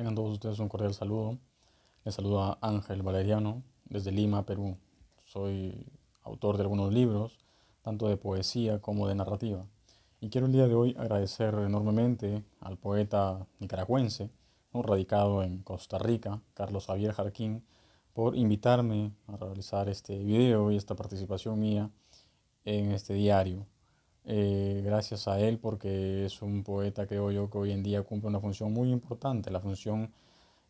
Tengan todos ustedes un cordial saludo. Les a Ángel Valeriano desde Lima, Perú. Soy autor de algunos libros, tanto de poesía como de narrativa. Y quiero el día de hoy agradecer enormemente al poeta nicaragüense, radicado en Costa Rica, Carlos Javier Jarquín, por invitarme a realizar este video y esta participación mía en este diario. Eh, gracias a él porque es un poeta, yo, que hoy en día cumple una función muy importante, la función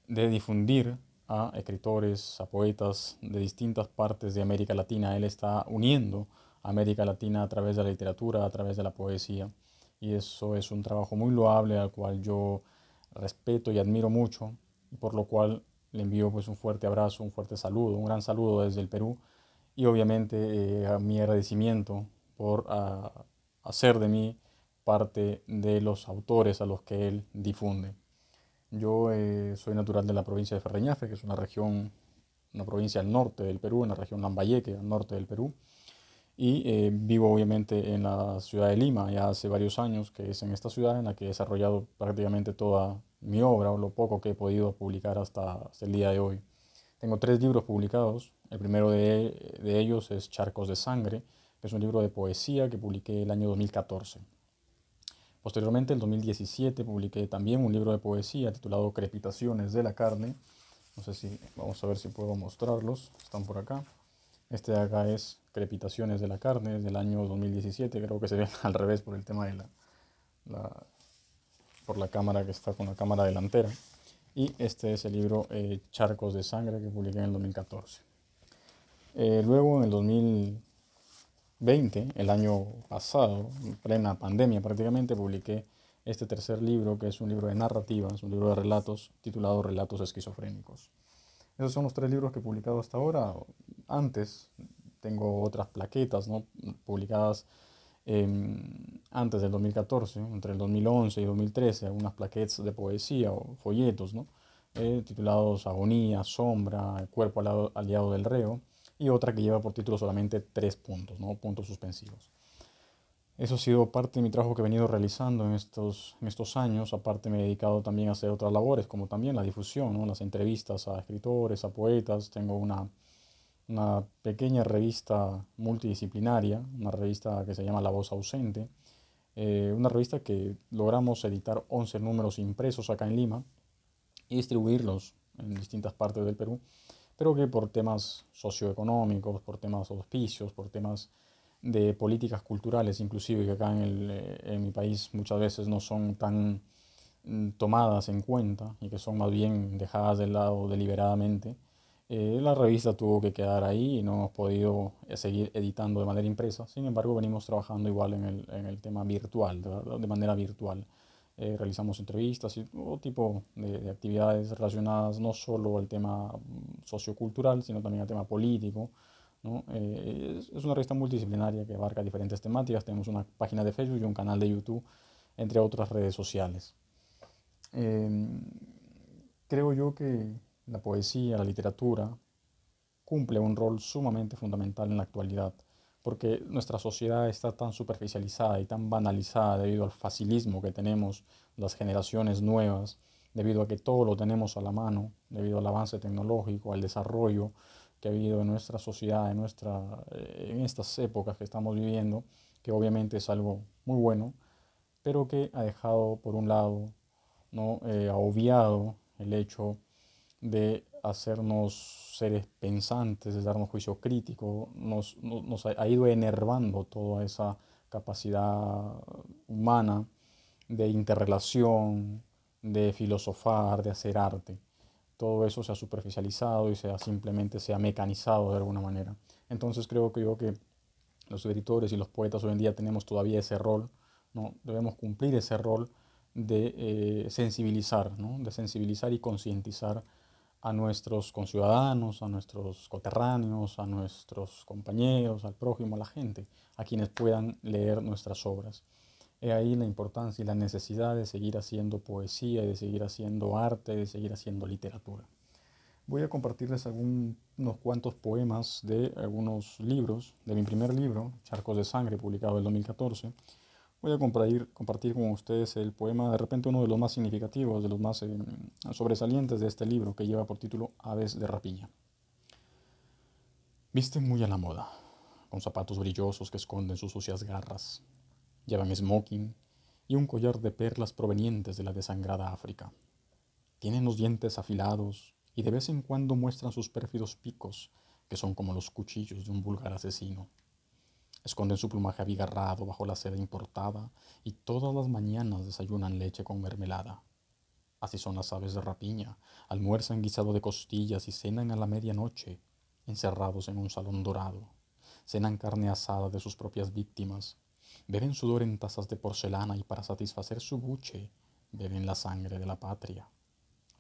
de difundir a escritores, a poetas de distintas partes de América Latina. Él está uniendo a América Latina a través de la literatura, a través de la poesía, y eso es un trabajo muy loable al cual yo respeto y admiro mucho, por lo cual le envío pues un fuerte abrazo, un fuerte saludo, un gran saludo desde el Perú, y obviamente eh, mi agradecimiento por... Ah, hacer de mí parte de los autores a los que él difunde. Yo eh, soy natural de la provincia de Ferreñafe, que es una región, una provincia al norte del Perú, en la región Lambayeque, al norte del Perú, y eh, vivo obviamente en la ciudad de Lima, ya hace varios años que es en esta ciudad en la que he desarrollado prácticamente toda mi obra o lo poco que he podido publicar hasta, el día de hoy. Tengo tres libros publicados, el primero de, de ellos es Charcos de Sangre, es un libro de poesía que publiqué el año 2014. Posteriormente, el 2017, publiqué también un libro de poesía titulado Crepitaciones de la carne. No sé si vamos a ver si puedo mostrarlos. Están por acá. Este de acá es Crepitaciones de la carne, del año 2017. Creo que se ve al revés por el tema de la, por la cámara que está con la cámara delantera. Y este es el libro eh, Charcos de Sangre que publiqué en el 2014. Eh, luego en el 2000 20, el año pasado, en plena pandemia prácticamente, publiqué este tercer libro, que es un libro de narrativa, es un libro de relatos titulado Relatos Esquizofrénicos. Esos son los tres libros que he publicado hasta ahora. Antes tengo otras plaquetas ¿no? publicadas em, antes del 2014, entre el 2011 y 2013, algunas plaquetas de poesía o folletos, ¿no? Eh, titulados Agonía, Sombra, El cuerpo aliado del reo y otra que lleva por título solamente tres puntos, ¿no? puntos suspensivos. Eso ha sido parte de mi trabajo que he venido realizando en estos, en estos años. Aparte me he dedicado también a hacer otras labores, como también la difusión, ¿no? las entrevistas a escritores, a poetas. Tengo una, una pequeña revista multidisciplinaria, una revista que se llama La Voz Ausente. Eh, una revista que logramos editar 11 números impresos acá en Lima y distribuirlos en distintas partes del Perú pero que por temas socioeconómicos, por temas auspicios, por temas de políticas culturales, inclusive que acá en, el, eh, mi país muchas veces no son tan mm, tomadas en cuenta y que son más bien dejadas de lado deliberadamente, eh, la revista tuvo que quedar ahí y no hemos podido eh, seguir editando de manera impresa. Sin embargo, venimos trabajando igual en el, tema virtual, de manera virtual. Eh, realizamos entrevistas y todo tipo de, actividades relacionadas no solo al tema mm, sociocultural, sino también al tema político. Eh, es, una revista multidisciplinaria que abarca diferentes temáticas. Tenemos una página de Facebook y un canal de YouTube, entre otras redes sociales. Em, creo yo que la poesía, la literatura, cumple un rol sumamente fundamental en la actualidad porque nuestra sociedad está tan superficializada y tan banalizada debido al facilismo que tenemos las generaciones nuevas, debido a que todo lo tenemos a la mano, debido al avance tecnológico, al desarrollo que ha habido en nuestra sociedad, en, nuestra, eh, en estas épocas que estamos viviendo, que obviamente es algo muy bueno, pero que ha dejado por un lado, ¿no? ha eh, obviado el hecho de hacernos seres pensantes, de darnos juicio crítico, nos, ha ido enervando toda esa capacidad humana de interrelación, de filosofar, de hacer arte. Todo eso se ha superficializado y se ha, simplemente se ha mecanizado de alguna manera. Entonces creo que yo que los editores y los poetas hoy en día tenemos todavía ese rol, ¿no? debemos cumplir ese rol de eh, sensibilizar, de sensibilizar y concientizar a nuestros conciudadanos, a nuestros coterráneos, a nuestros compañeros, al prójimo, a la gente, a quienes puedan leer nuestras obras. He ahí la importancia y la necesidad de seguir haciendo poesía, de seguir haciendo arte, de seguir haciendo literatura. Voy a compartirles algunos cuantos poemas de algunos libros, de mi primer libro, Charcos de Sangre, publicado en 2014, voy a compartir, con ustedes el poema, de repente uno de los más significativos, de los más em, sobresalientes de este libro, que lleva por título Aves de Rapiña. Visten muy a la moda, con zapatos brillosos que esconden sus sucias garras. Llevan smoking y un collar de perlas provenientes de la desangrada África. Tienen los dientes afilados y de vez en cuando muestran sus pérfidos picos, que son como los cuchillos de un vulgar asesino. Esconden su plumaje abigarrado bajo la seda importada y todas las mañanas desayunan leche con mermelada. Así son las aves de rapiña, almuerzan guisado de costillas y cenan a la medianoche, encerrados en un salón dorado. Cenan carne asada de sus propias víctimas, beben sudor en tazas de porcelana y para satisfacer su buche beben la sangre de la patria.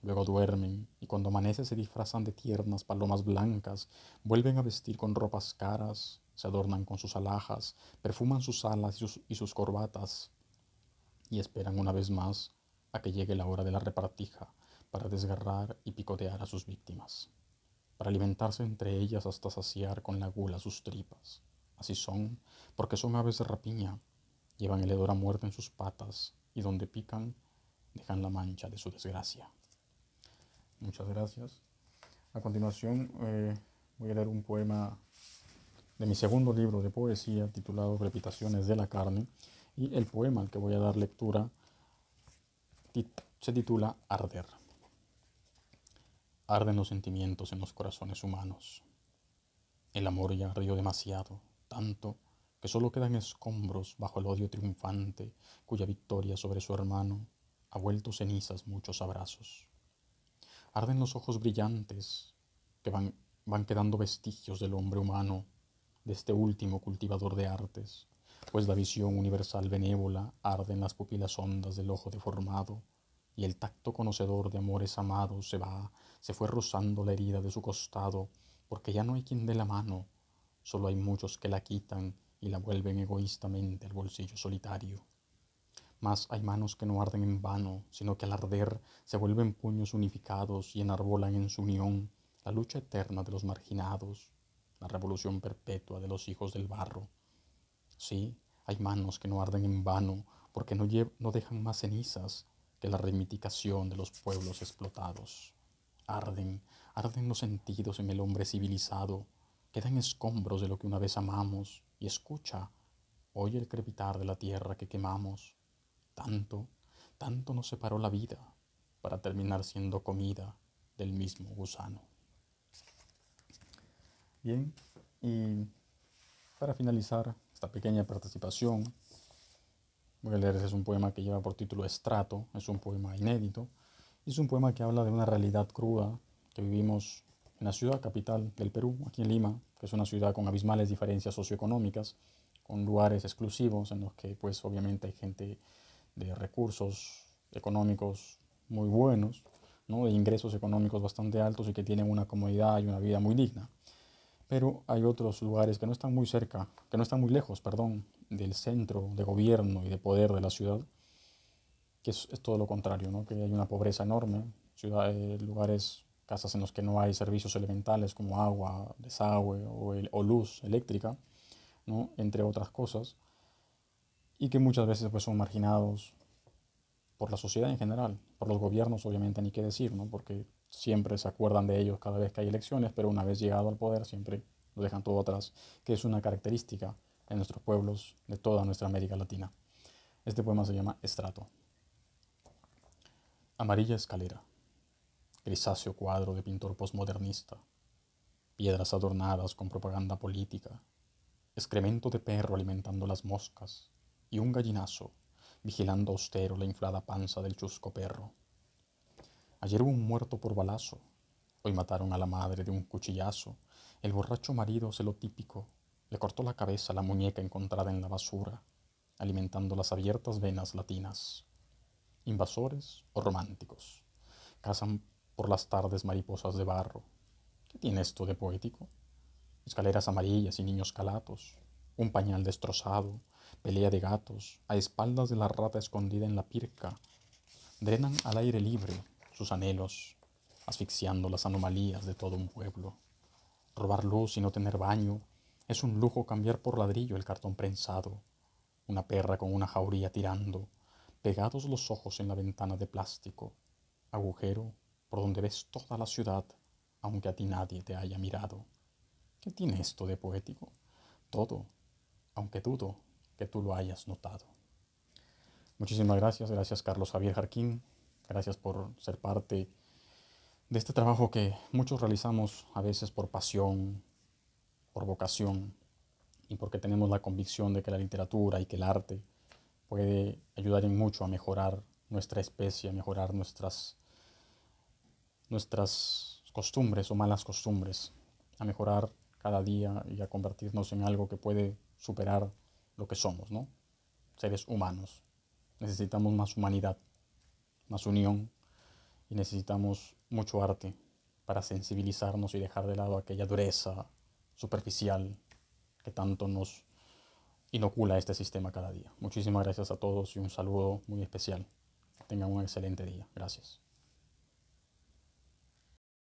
Luego duermen y cuando amanece se disfrazan de tiernas palomas blancas, vuelven a vestir con ropas caras, se adornan con sus alhajas, perfuman sus alas y sus, corbatas, y esperan una vez más a que llegue la hora de la repartija para desgarrar y picotear a sus víctimas, para alimentarse entre ellas hasta saciar con la gula sus tripas. Así son, porque son aves de rapiña, llevan el hedor a muerte en sus patas y donde pican dejan la mancha de su desgracia. Muchas gracias. A continuación eh, voy a leer un poema de mi segundo libro de poesía titulado Repitaciones de la carne y el poema al que voy a dar lectura se titula Arder. Arden los sentimientos en los corazones humanos. El amor ya ardió demasiado, tanto que solo quedan escombros bajo el odio triunfante cuya victoria sobre su hermano ha vuelto cenizas muchos abrazos. Arden los ojos brillantes que van, van quedando vestigios del hombre humano este último cultivador de artes, pues la visión universal benévola arde en las pupilas hondas del ojo deformado, y el tacto conocedor de amores amados se va, se fue rozando la herida de su costado, porque ya no hay quien dé la mano, solo hay muchos que la quitan y la vuelven egoístamente al bolsillo solitario. Mas hay manos que no arden en vano, sino que al arder se vuelven puños unificados y enarbolan en su unión la lucha eterna de los marginados, la revolución perpetua de los hijos del barro. Sí, hay manos que no arden en vano porque no, no dejan más cenizas que la remiticación de los pueblos explotados. Arden, arden los sentidos en el hombre civilizado, quedan escombros de lo que una vez amamos y escucha, oye el crepitar de la tierra que quemamos. Tanto, tanto nos separó la vida para terminar siendo comida del mismo gusano. Bien, y para finalizar esta pequeña participación, voy a leerles un poema que lleva por título Estrato, es un poema inédito, es un poema que habla de una realidad cruda que vivimos en la ciudad capital del Perú, aquí en Lima, que es una ciudad con abismales diferencias socioeconómicas, con lugares exclusivos en los que pues obviamente hay gente de recursos económicos muy buenos, ¿no? de ingresos económicos bastante altos y que tienen una comodidad y una vida muy digna pero hay otros lugares que no están muy cerca, que no están muy lejos, perdón, del centro de gobierno y de poder de la ciudad, que es, todo lo contrario, ¿no? que hay una pobreza enorme, ciudades, eh, lugares, casas en los que no hay servicios elementales como agua, desagüe o, luz eléctrica, ¿no? entre otras cosas, y que muchas veces pues, son marginados por la sociedad en general, por los gobiernos obviamente, ni qué decir, ¿no? porque siempre se acuerdan de ellos cada vez que hay elecciones, pero una vez llegado al poder siempre lo dejan todo atrás, que es una característica de nuestros pueblos, de toda nuestra América Latina. Este poema se llama Estrato. Amarilla escalera, grisáceo cuadro de pintor posmodernista, piedras adornadas con propaganda política, excremento de perro alimentando las moscas y un gallinazo vigilando austero la inflada panza del chusco perro. Ayer hubo un muerto por balazo. Hoy mataron a la madre de un cuchillazo. El borracho marido se lo típico. Le cortó la cabeza a la muñeca encontrada en la basura, alimentando las abiertas venas latinas. Invasores o románticos. Cazan por las tardes mariposas de barro. ¿Qué tiene esto de poético? Escaleras amarillas y niños calatos. Un pañal destrozado. Pelea de gatos. A espaldas de la rata escondida en la pirca. Drenan al aire libre sus anhelos, asfixiando las anomalías de todo un pueblo. Robar luz y no tener baño, es un lujo cambiar por ladrillo el cartón prensado, una perra con una jauría tirando, pegados los ojos en la ventana de plástico, agujero por donde ves toda la ciudad, aunque a ti nadie te haya mirado. ¿Qué tiene esto de poético? Todo, aunque dudo que tú lo hayas notado. Muchísimas gracias, gracias Carlos Javier Jarquín. Gracias por ser parte de este trabajo que muchos realizamos a veces por pasión, por vocación y porque tenemos la convicción de que la literatura y que el arte puede ayudar en mucho a mejorar nuestra especie, a mejorar nuestras, nuestras costumbres o malas costumbres, a mejorar cada día y a convertirnos en algo que puede superar lo que somos, ¿no? Seres humanos. Necesitamos más humanidad más unión y necesitamos mucho arte para sensibilizarnos y dejar de lado aquella dureza superficial que tanto nos inocula este sistema cada día. Muchísimas gracias a todos y un saludo muy especial. Tengan un excelente día. Gracias.